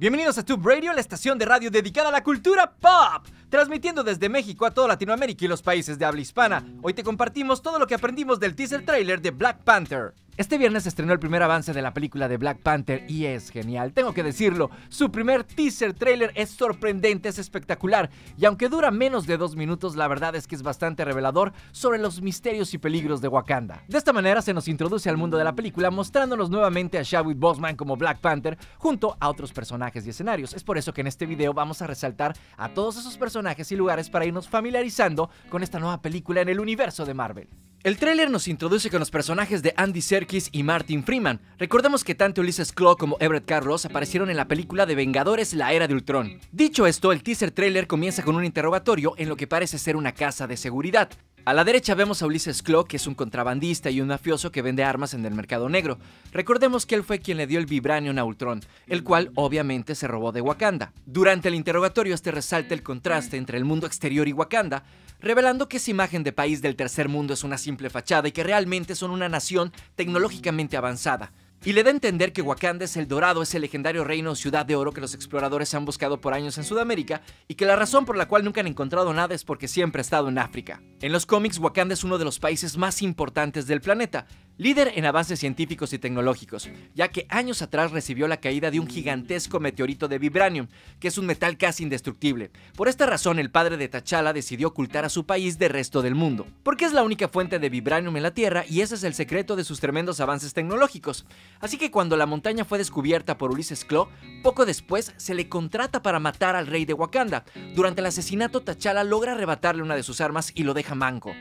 Bienvenidos a Tube Radio, la estación de radio dedicada a la cultura pop, transmitiendo desde México a toda Latinoamérica y los países de habla hispana. Hoy te compartimos todo lo que aprendimos del teaser trailer de Black Panther. Este viernes estrenó el primer avance de la película de Black Panther y es genial, tengo que decirlo. Su primer teaser trailer es sorprendente, es espectacular y aunque dura menos de dos minutos, la verdad es que es bastante revelador sobre los misterios y peligros de Wakanda. De esta manera se nos introduce al mundo de la película mostrándonos nuevamente a Chadwick Boseman como Black Panther junto a otros personajes y escenarios. Es por eso que en este video vamos a resaltar a todos esos personajes y lugares para irnos familiarizando con esta nueva película en el universo de Marvel. El tráiler nos introduce con los personajes de Andy Serkis y Martin Freeman. Recordemos que tanto Ulysses Klaw como Everett Carlos aparecieron en la película de Vengadores La Era de Ultron. Dicho esto, el teaser tráiler comienza con un interrogatorio en lo que parece ser una casa de seguridad. A la derecha vemos a Ulises Klo, que es un contrabandista y un mafioso que vende armas en el mercado negro. Recordemos que él fue quien le dio el vibranio a Ultron, el cual obviamente se robó de Wakanda. Durante el interrogatorio este resalta el contraste entre el mundo exterior y Wakanda, revelando que esa imagen de país del tercer mundo es una simple fachada y que realmente son una nación tecnológicamente avanzada. Y le da a entender que Wakanda es el dorado, es el legendario reino o ciudad de oro que los exploradores han buscado por años en Sudamérica y que la razón por la cual nunca han encontrado nada es porque siempre ha estado en África. En los cómics, Wakanda es uno de los países más importantes del planeta, líder en avances científicos y tecnológicos, ya que años atrás recibió la caída de un gigantesco meteorito de vibranium, que es un metal casi indestructible. Por esta razón, el padre de T'Challa decidió ocultar a su país del resto del mundo, porque es la única fuente de vibranium en la Tierra y ese es el secreto de sus tremendos avances tecnológicos. Así que cuando la montaña fue descubierta por Ulises Klo, poco después se le contrata para matar al rey de Wakanda. Durante el asesinato, T'Challa logra arrebatarle una de sus armas y lo deja manco.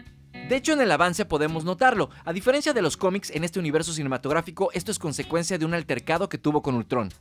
De hecho, en el avance podemos notarlo. A diferencia de los cómics, en este universo cinematográfico, esto es consecuencia de un altercado que tuvo con Ultron.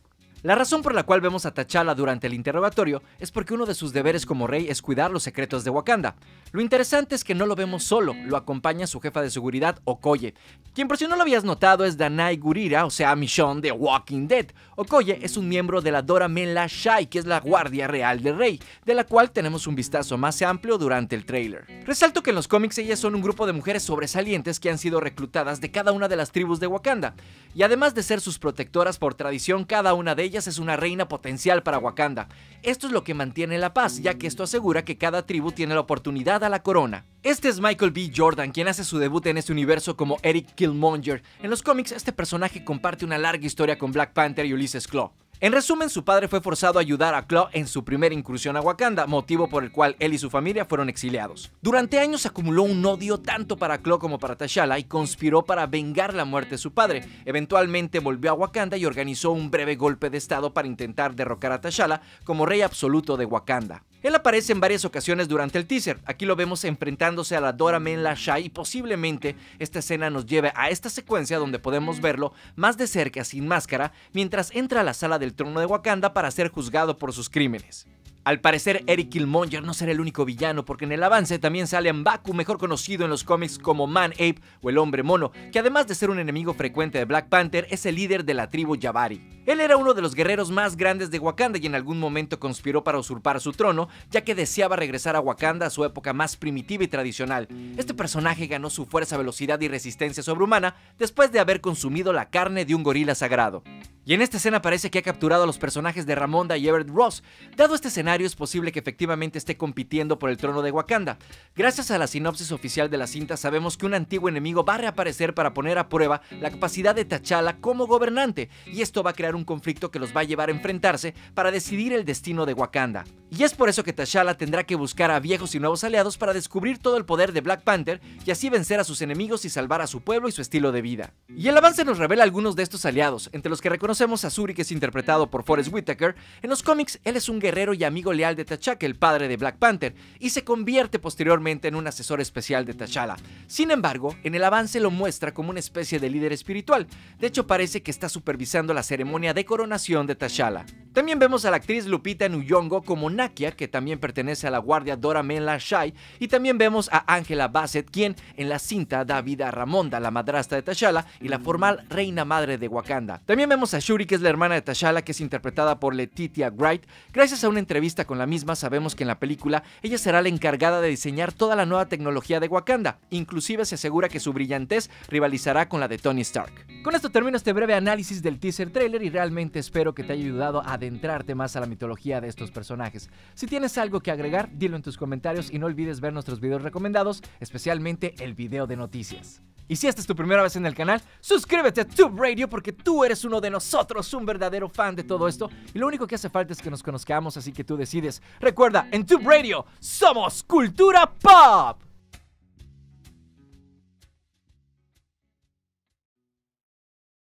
La razón por la cual vemos a T'Challa durante el interrogatorio es porque uno de sus deberes como rey es cuidar los secretos de Wakanda. Lo interesante es que no lo vemos solo, lo acompaña su jefa de seguridad, Okoye. Quien por si no lo habías notado es Danai Gurira, o sea, Michonne de Walking Dead. Okoye es un miembro de la Dora Mela Shai, que es la guardia real del rey, de la cual tenemos un vistazo más amplio durante el trailer. Resalto que en los cómics ellas son un grupo de mujeres sobresalientes que han sido reclutadas de cada una de las tribus de Wakanda, y además de ser sus protectoras por tradición, cada una de ellas es una reina potencial para Wakanda. Esto es lo que mantiene la paz, ya que esto asegura que cada tribu tiene la oportunidad a la corona. Este es Michael B. Jordan, quien hace su debut en este universo como Eric Killmonger. En los cómics, este personaje comparte una larga historia con Black Panther y Ulysses Claw. En resumen, su padre fue forzado a ayudar a Claw en su primera incursión a Wakanda, motivo por el cual él y su familia fueron exiliados. Durante años acumuló un odio tanto para Claw como para T'Challa y conspiró para vengar la muerte de su padre. Eventualmente volvió a Wakanda y organizó un breve golpe de estado para intentar derrocar a T'Challa como rey absoluto de Wakanda. Él aparece en varias ocasiones durante el teaser. Aquí lo vemos enfrentándose a la Dora Menla Shai y posiblemente esta escena nos lleve a esta secuencia donde podemos mm. verlo más de cerca sin máscara mientras entra a la sala del trono de Wakanda para ser juzgado por sus crímenes. Al parecer, Eric Killmonger no será el único villano, porque en el avance también sale M'Baku, mejor conocido en los cómics como Man-Ape o el Hombre Mono, que además de ser un enemigo frecuente de Black Panther, es el líder de la tribu Jabari. Él era uno de los guerreros más grandes de Wakanda y en algún momento conspiró para usurpar su trono, ya que deseaba regresar a Wakanda a su época más primitiva y tradicional. Este personaje ganó su fuerza, velocidad y resistencia sobrehumana después de haber consumido la carne de un gorila sagrado. Y en esta escena parece que ha capturado a los personajes de Ramonda y Everett Ross. Dado este escenario, es posible que efectivamente esté compitiendo por el trono de Wakanda. Gracias a la sinopsis oficial de la cinta sabemos que un antiguo enemigo va a reaparecer para poner a prueba la capacidad de T'Challa como gobernante y esto va a crear un conflicto que los va a llevar a enfrentarse para decidir el destino de Wakanda. Y es por eso que T'Challa tendrá que buscar a viejos y nuevos aliados para descubrir todo el poder de Black Panther y así vencer a sus enemigos y salvar a su pueblo y su estilo de vida. Y el avance nos revela algunos de estos aliados, entre los que reconocemos a Suri que es interpretado por Forrest Whitaker, en los cómics él es un guerrero y amigo leal de T'Chaka, el padre de Black Panther, y se convierte posteriormente en un asesor especial de T'Challa. Sin embargo, en el avance lo muestra como una especie de líder espiritual. De hecho, parece que está supervisando la ceremonia de coronación de T'Challa. También vemos a la actriz Lupita Nuyongo como Nakia, que también pertenece a la guardia Dora Menla Shai, y también vemos a Angela Bassett, quien en la cinta da vida a Ramonda, la madrastra de T'Challa y la formal reina madre de Wakanda. También vemos a Shuri, que es la hermana de T'Challa, que es interpretada por Letitia Wright. Gracias a una entrevista con la misma sabemos que en la película ella será la encargada de diseñar toda la nueva tecnología de Wakanda, inclusive se asegura que su brillantez rivalizará con la de Tony Stark. Con esto termino este breve análisis del teaser trailer y realmente espero que te haya ayudado a entrarte más a la mitología de estos personajes. Si tienes algo que agregar, dilo en tus comentarios y no olvides ver nuestros videos recomendados, especialmente el video de noticias. Y si esta es tu primera vez en el canal, suscríbete a Tube Radio porque tú eres uno de nosotros, un verdadero fan de todo esto. Y lo único que hace falta es que nos conozcamos, así que tú decides. Recuerda, en Tube Radio somos cultura pop.